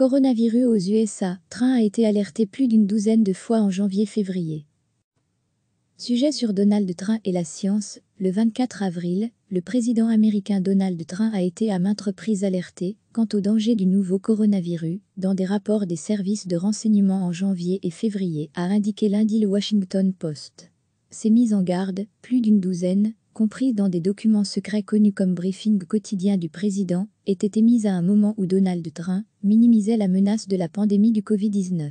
Coronavirus aux USA, Train a été alerté plus d'une douzaine de fois en janvier-février. Sujet sur Donald Trump et la science, le 24 avril, le président américain Donald Trump a été à maintes reprises alerté quant au danger du nouveau coronavirus dans des rapports des services de renseignement en janvier et février, a indiqué lundi le Washington Post. Ces mises en garde, plus d'une douzaine, compris dans des documents secrets connus comme briefing quotidien du président, étaient émises à un moment où Donald Trump minimisait la menace de la pandémie du Covid-19.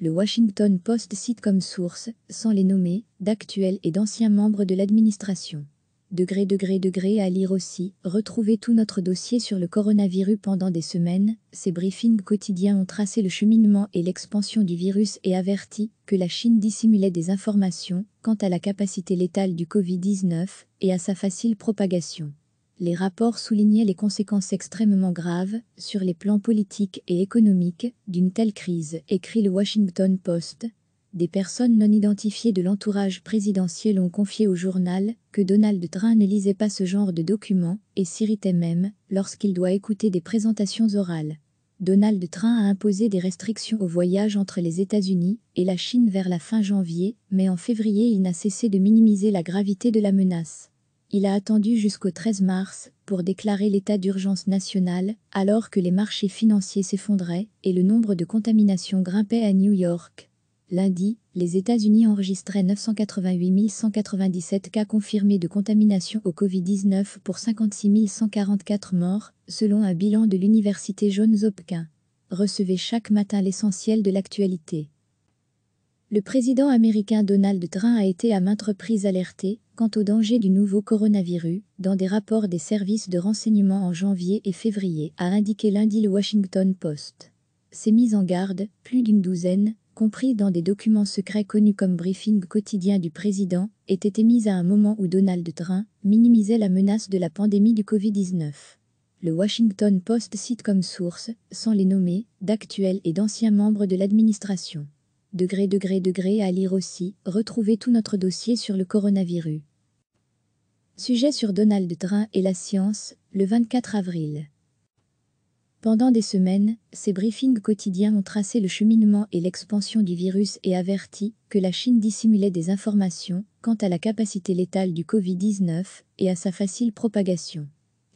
Le Washington Post cite comme source, sans les nommer, d'actuels et d'anciens membres de l'administration degré degré degré à lire aussi, retrouvez tout notre dossier sur le coronavirus pendant des semaines, ces briefings quotidiens ont tracé le cheminement et l'expansion du virus et averti que la Chine dissimulait des informations quant à la capacité létale du Covid-19 et à sa facile propagation. Les rapports soulignaient les conséquences extrêmement graves sur les plans politiques et économiques d'une telle crise, écrit le Washington Post, des personnes non identifiées de l'entourage présidentiel ont confié au journal que Donald Trump ne lisait pas ce genre de documents et s'irritait même lorsqu'il doit écouter des présentations orales. Donald Trump a imposé des restrictions aux voyages entre les États-Unis et la Chine vers la fin janvier, mais en février il n'a cessé de minimiser la gravité de la menace. Il a attendu jusqu'au 13 mars pour déclarer l'état d'urgence nationale, alors que les marchés financiers s'effondraient et le nombre de contaminations grimpait à New York. Lundi, les États-Unis enregistraient 988 197 cas confirmés de contamination au Covid-19 pour 56 144 morts, selon un bilan de l'Université Johns Hopkins. Recevez chaque matin l'essentiel de l'actualité. Le président américain Donald Trump a été à maintes reprises alerté quant au danger du nouveau coronavirus dans des rapports des services de renseignement en janvier et février, a indiqué lundi le Washington Post. Ces mises en garde, plus d'une douzaine, compris dans des documents secrets connus comme briefing quotidien du président, étaient émis à un moment où Donald Trump minimisait la menace de la pandémie du Covid-19. Le Washington Post cite comme source, sans les nommer, d'actuels et d'anciens membres de l'administration. Degré, degré, degré à lire aussi, retrouvez tout notre dossier sur le coronavirus. Sujet sur Donald Trump et la science, le 24 avril. Pendant des semaines, ces briefings quotidiens ont tracé le cheminement et l'expansion du virus et averti que la Chine dissimulait des informations quant à la capacité létale du Covid-19 et à sa facile propagation.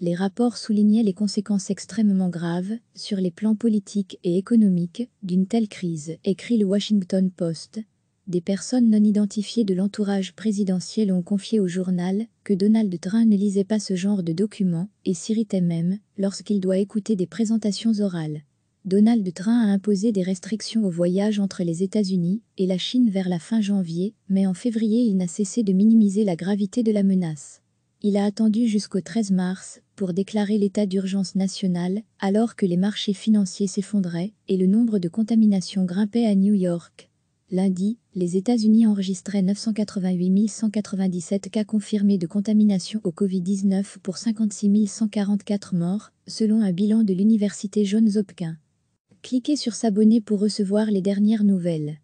Les rapports soulignaient les conséquences extrêmement graves sur les plans politiques et économiques d'une telle crise, écrit le Washington Post, des personnes non identifiées de l'entourage présidentiel ont confié au journal que Donald Trump ne lisait pas ce genre de documents et s'irritait même lorsqu'il doit écouter des présentations orales. Donald Trump a imposé des restrictions aux voyages entre les États-Unis et la Chine vers la fin janvier, mais en février il n'a cessé de minimiser la gravité de la menace. Il a attendu jusqu'au 13 mars pour déclarer l'état d'urgence nationale alors que les marchés financiers s'effondraient et le nombre de contaminations grimpait à New York. Lundi, les États-Unis enregistraient 988 197 cas confirmés de contamination au Covid-19 pour 56 144 morts, selon un bilan de l'Université Johns Hopkins. Cliquez sur S'abonner pour recevoir les dernières nouvelles.